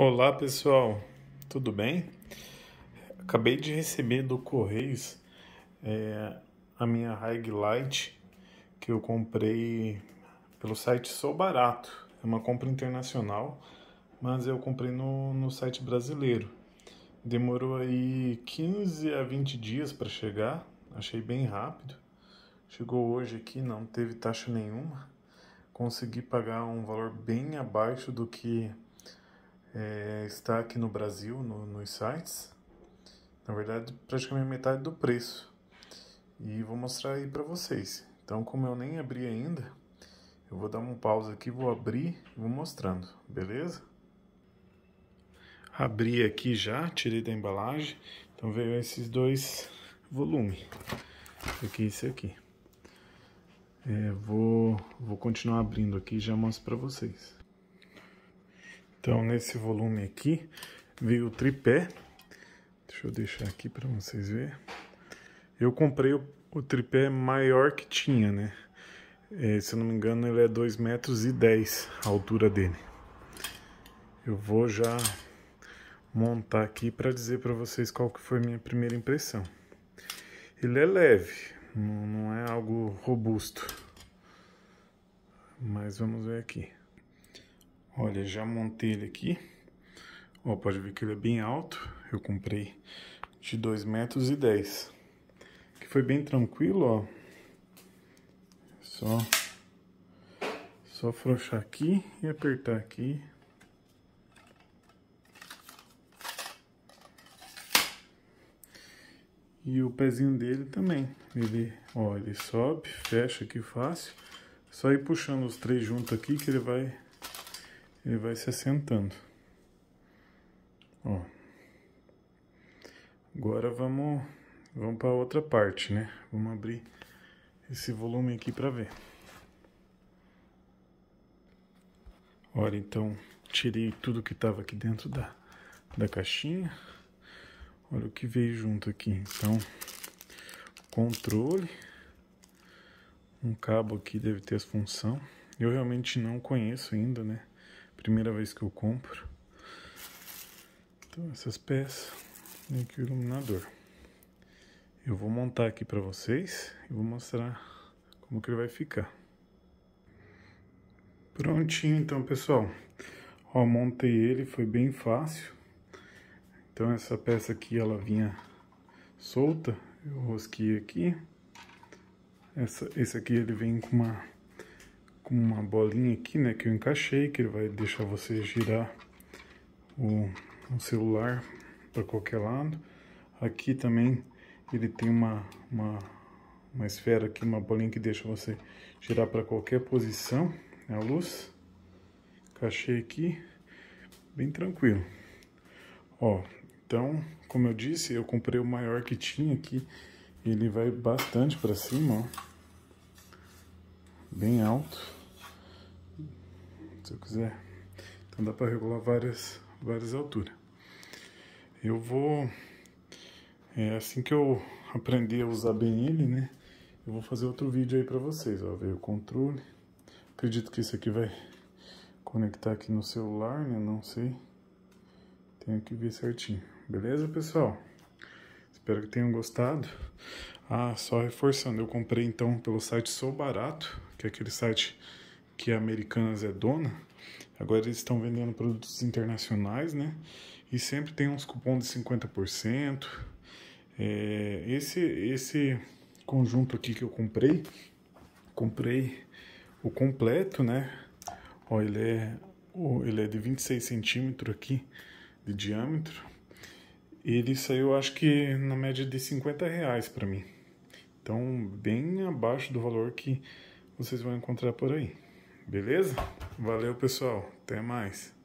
Olá pessoal, tudo bem? Acabei de receber do Correios é, a minha Highlight que eu comprei pelo site Sou Barato. É uma compra internacional, mas eu comprei no, no site brasileiro. Demorou aí 15 a 20 dias para chegar, achei bem rápido. Chegou hoje aqui, não teve taxa nenhuma. Consegui pagar um valor bem abaixo do que é, está aqui no Brasil, no, nos sites. Na verdade, praticamente metade do preço. E vou mostrar aí para vocês. Então, como eu nem abri ainda, eu vou dar um pausa aqui, vou abrir e vou mostrando, beleza? Abri aqui já, tirei da embalagem. Então veio esses dois volumes. aqui e esse aqui. É, vou, vou continuar abrindo aqui e já mostro para vocês. Então, nesse volume aqui, veio o tripé. Deixa eu deixar aqui para vocês verem. Eu comprei o, o, tripé maior que tinha, né? É, se eu não me engano, ele é 2,10 metros e dez a altura dele. Eu vou já montar aqui para dizer para vocês qual que foi a minha primeira impressão. Ele é leve, não, não é algo robusto. Mas vamos ver aqui. Olha, já montei ele aqui. Ó, pode ver que ele é bem alto. Eu comprei de 2,10 metros e Que foi bem tranquilo, ó. Só, só afrouxar aqui e apertar aqui. E o pezinho dele também. Ele, ó, ele sobe, fecha aqui fácil. Só ir puxando os três juntos aqui que ele vai ele vai se assentando. Ó. Agora vamos, vamos para outra parte, né? Vamos abrir esse volume aqui para ver. Ora, então, tirei tudo que estava aqui dentro da, da caixinha. Olha o que veio junto aqui. Então, controle. Um cabo aqui deve ter as função. Eu realmente não conheço ainda, né? primeira vez que eu compro. Então essas peças e aqui o iluminador. Eu vou montar aqui para vocês e vou mostrar como que ele vai ficar. Prontinho então pessoal. Ó, montei ele, foi bem fácil. Então essa peça aqui ela vinha solta, eu rosquei aqui. Essa, esse aqui ele vem com uma com uma bolinha aqui, né, que eu encaixei, que ele vai deixar você girar o, o celular para qualquer lado. Aqui também ele tem uma, uma, uma esfera aqui, uma bolinha que deixa você girar para qualquer posição, né, a luz. Encaixei aqui, bem tranquilo. Ó, então, como eu disse, eu comprei o maior que tinha aqui. Ele vai bastante para cima, ó. Bem alto se eu quiser. Então dá para regular várias, várias alturas. Eu vou, é, assim que eu aprender a usar bem ele, né, eu vou fazer outro vídeo aí para vocês, ó, veio o controle. Acredito que isso aqui vai conectar aqui no celular, né, não sei. Tenho que ver certinho. Beleza, pessoal? Espero que tenham gostado. Ah, só reforçando, eu comprei então pelo site Sou Barato, que é aquele site que a Americanas é dona. Agora eles estão vendendo produtos internacionais, né? E sempre tem uns cupons de 50%. É, esse, esse conjunto aqui que eu comprei, comprei o completo, né? Ó, ele é, ó, ele é de 26 centímetros aqui de diâmetro. Ele saiu, acho que na média de 50 reais para mim. Então, bem abaixo do valor que vocês vão encontrar por aí. Beleza? Valeu, pessoal. Até mais.